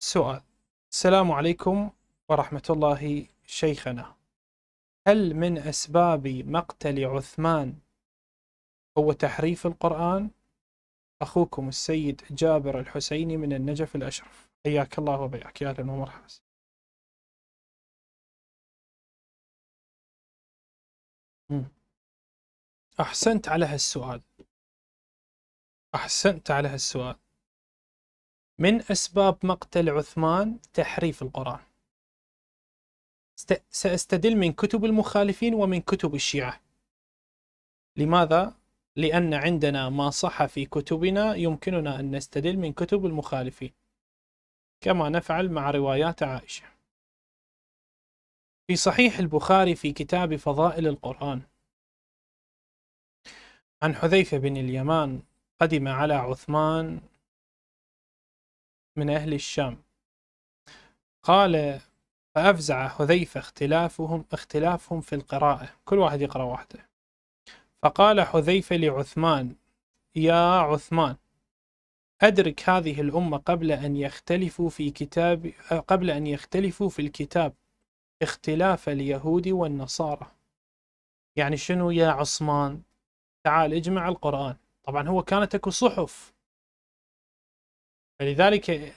سؤال السلام عليكم ورحمة الله شيخنا هل من أسباب مقتل عثمان هو تحريف القرآن؟ أخوكم السيد جابر الحسيني من النجف الأشرف حياك الله وبياك يا أهلا ومرحبا أحسنت على هالسؤال أحسنت على هالسؤال من أسباب مقتل عثمان تحريف القرآن سأستدل من كتب المخالفين ومن كتب الشيعة لماذا؟ لأن عندنا ما صح في كتبنا يمكننا أن نستدل من كتب المخالفين كما نفعل مع روايات عائشة في صحيح البخاري في كتاب فضائل القرآن عن حذيفة بن اليمان قدم على عثمان من أهل الشام قال فأفزع حذيفة اختلافهم اختلافهم في القراءة كل واحد يقرأ واحدة فقال حذيفة لعثمان يا عثمان أدرك هذه الأمة قبل أن يختلفوا في كتاب قبل أن يختلفوا في الكتاب اختلاف اليهود والنصارى يعني شنو يا عثمان تعال اجمع القرآن طبعا هو كانت اكو صحف فلذلك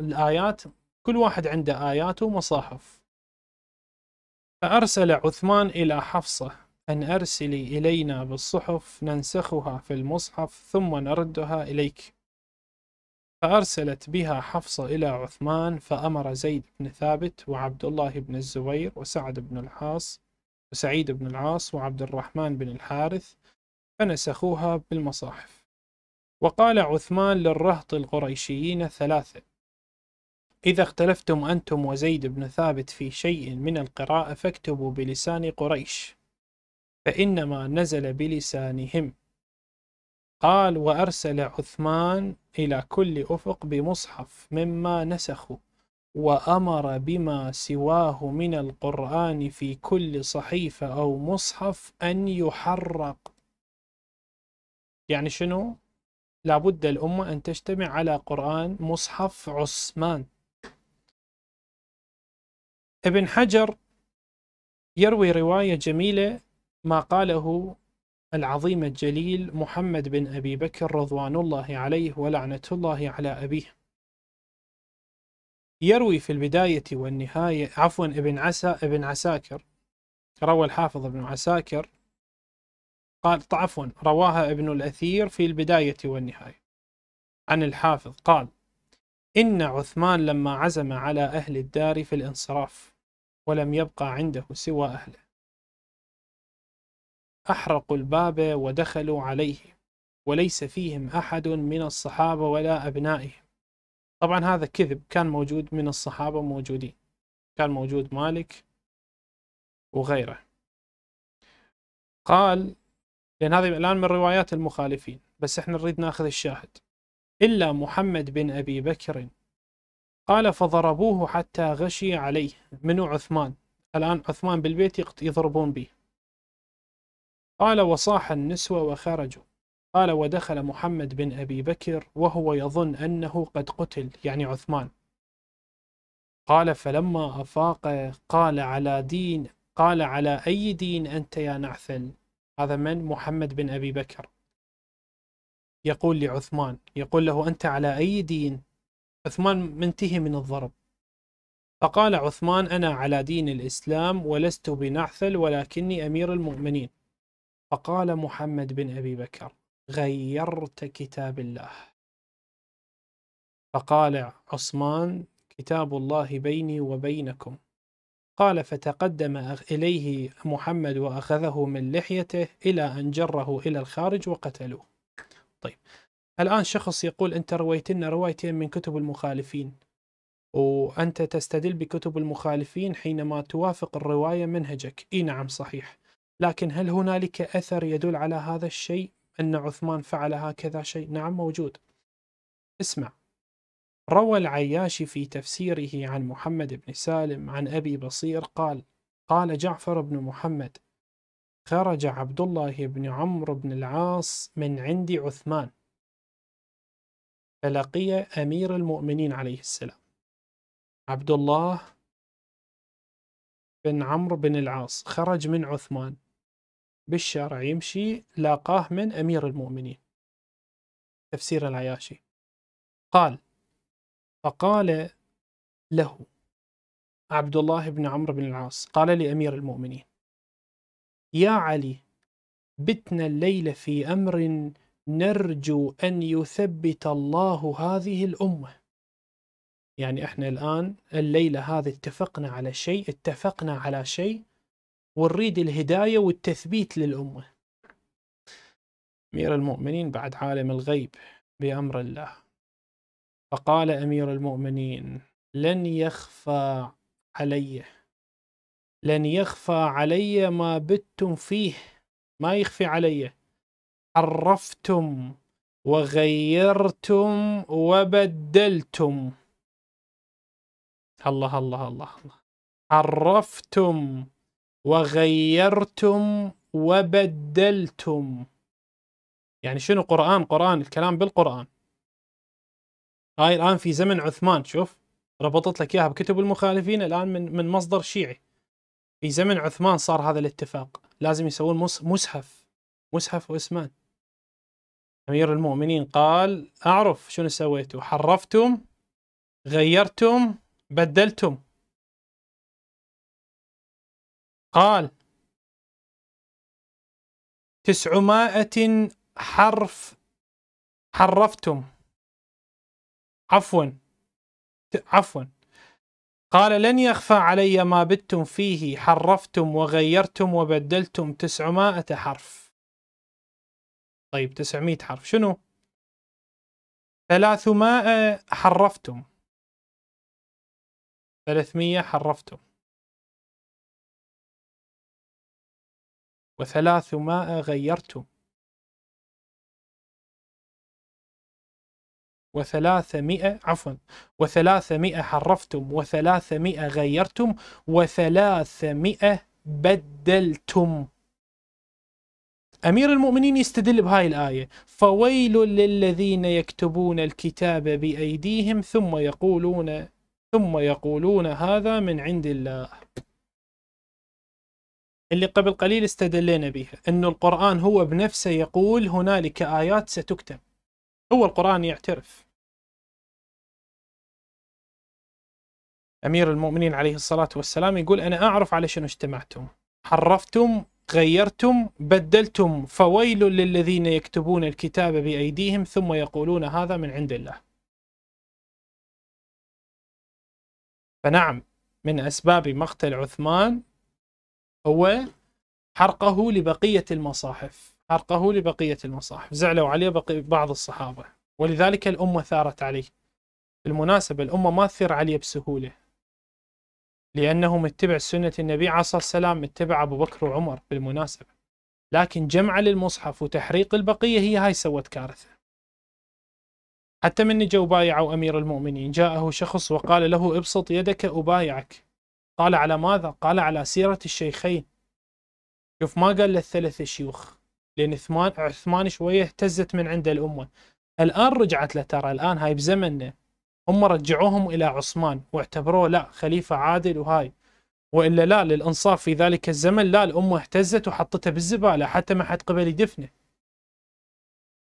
الآيات كل واحد عنده آياته ومصاحف فأرسل عثمان إلى حفصة أن أرسلي إلينا بالصحف ننسخها في المصحف ثم نردها إليك فأرسلت بها حفصة إلى عثمان فأمر زيد بن ثابت وعبد الله بن الزبير وسعد بن العاص وسعيد بن العاص وعبد الرحمن بن الحارث فنسخوها بالمصاحف وقال عثمان للرهط القريشيين الثلاثة إذا اختلفتم أنتم وزيد بن ثابت في شيء من القراءة فاكتبوا بلسان قريش فإنما نزل بلسانهم قال وأرسل عثمان إلى كل أفق بمصحف مما نسخوا وأمر بما سواه من القرآن في كل صحيفة أو مصحف أن يحرق يعني شنو؟ لابد الأمة أن تجتمع على قرآن مصحف عثمان ابن حجر يروي رواية جميلة ما قاله العظيم الجليل محمد بن أبي بكر رضوان الله عليه ولعنة الله على أبيه يروي في البداية والنهاية عفوا ابن عسى ابن عساكر روى الحافظ ابن عساكر قال طيب، عفوا رواها ابن الأثير في البداية والنهاية عن الحافظ قال إن عثمان لما عزم على أهل الدار في الانصراف ولم يبقى عنده سوى أهله أحرقوا الباب ودخلوا عليه وليس فيهم أحد من الصحابة ولا أبنائهم طبعا هذا كذب كان موجود من الصحابة موجودين كان موجود مالك وغيره قال لأن هذه الآن من روايات المخالفين بس احنا نريد ناخذ الشاهد إلا محمد بن أبي بكر قال فضربوه حتى غشي عليه منو عثمان الآن عثمان بالبيت يضربون به قال وصاح النسوة وخرجوا قال ودخل محمد بن أبي بكر وهو يظن أنه قد قتل يعني عثمان قال فلما أفاق قال على دين قال على أي دين أنت يا نعثل هذا من محمد بن أبي بكر يقول لعثمان يقول له أنت على أي دين عثمان منتهي من الضرب فقال عثمان أنا على دين الإسلام ولست بنعثل ولكني أمير المؤمنين فقال محمد بن أبي بكر غيرت كتاب الله فقال عثمان كتاب الله بيني وبينكم قال فتقدم إليه محمد وأخذه من لحيته إلى أن جره إلى الخارج وقتلوه طيب الآن شخص يقول أنت رويت لنا روايتين من كتب المخالفين وأنت تستدل بكتب المخالفين حينما توافق الرواية منهجك إي نعم صحيح لكن هل هنالك أثر يدل على هذا الشيء أن عثمان فعل هكذا شيء نعم موجود اسمع روى العياشي في تفسيره عن محمد بن سالم عن أبي بصير قال قال جعفر بن محمد خرج عبد الله بن عمرو بن العاص من عند عثمان فلقي أمير المؤمنين عليه السلام عبد الله بن عمرو بن العاص خرج من عثمان بالشارع يمشي لاقاه من أمير المؤمنين تفسير العياشي قال فقال له عبد الله بن عمرو بن العاص قال لأمير المؤمنين يا علي بتنا الليل في أمر نرجو أن يثبت الله هذه الأمة يعني احنا الآن الليلة هذه اتفقنا على شيء اتفقنا على شيء ونريد الهداية والتثبيت للأمة أمير المؤمنين بعد عالم الغيب بأمر الله فقال امير المؤمنين لن يخفى علي لن يخفى علي ما بتم فيه ما يخفي علي حرفتم وغيرتم وبدلتم الله الله الله الله حرفتم وغيرتم وبدلتم يعني شنو قرآن قرآن الكلام بالقرآن هاي الان في زمن عثمان شوف ربطت لك اياها بكتب المخالفين الان من من مصدر شيعي في زمن عثمان صار هذا الاتفاق لازم يسوون مصحف مصحف عثمان امير المؤمنين قال اعرف شنو سويتوا حرفتم غيرتم بدلتم قال تسعمائة حرف حرفتم عفوا عفوا قال لن يخفى علي ما بتم فيه حرفتم وغيرتم وبدلتم 900 حرف طيب 900 حرف شنو 300 حرفتم 300 حرفتم وثلاثمائة غيرتم وثلاثمائة عفوا وثلاثمائة حرفتم وثلاثمائة غيرتم وثلاثمائة بدلتم أمير المؤمنين يستدل بهاي الآية فويل للذين يكتبون الكتاب بأيديهم ثم يقولون ثم يقولون هذا من عند الله اللي قبل قليل استدلينا بها أن القرآن هو بنفسه يقول هنالك آيات ستكتب هو القرآن يعترف امير المؤمنين عليه الصلاه والسلام يقول انا اعرف على شنو اجتمعتم حرفتم غيرتم بدلتم فويل للذين يكتبون الكتاب بايديهم ثم يقولون هذا من عند الله فنعم من اسباب مقتل عثمان هو حرقه لبقيه المصاحف حرقه لبقيه المصاحف زعلوا عليه بعض الصحابه ولذلك الامه ثارت عليه بالمناسبه الامه ما تثير عليه بسهوله لأنه متبع سنة النبي عليه الصلاة والسلام متبع أبو بكر وعمر بالمناسبة لكن جمع للمصحف وتحريق البقية هي هاي سوت كارثة حتى من جو بايعوا أمير المؤمنين جاءه شخص وقال له ابسط يدك أبايعك قال على ماذا؟ قال على سيرة الشيخين شوف ما قال للثلاث شيوخ لأن عثمان شوية اهتزت من عند الأمة الآن رجعت له ترى الآن هاي بزمننا هم رجعوهم إلى عثمان واعتبروه لا خليفة عادل وهاي وإلا لا للإنصاف في ذلك الزمن لا الأمة اهتزت وحطتها بالزبالة حتى ما حد قبل يدفنه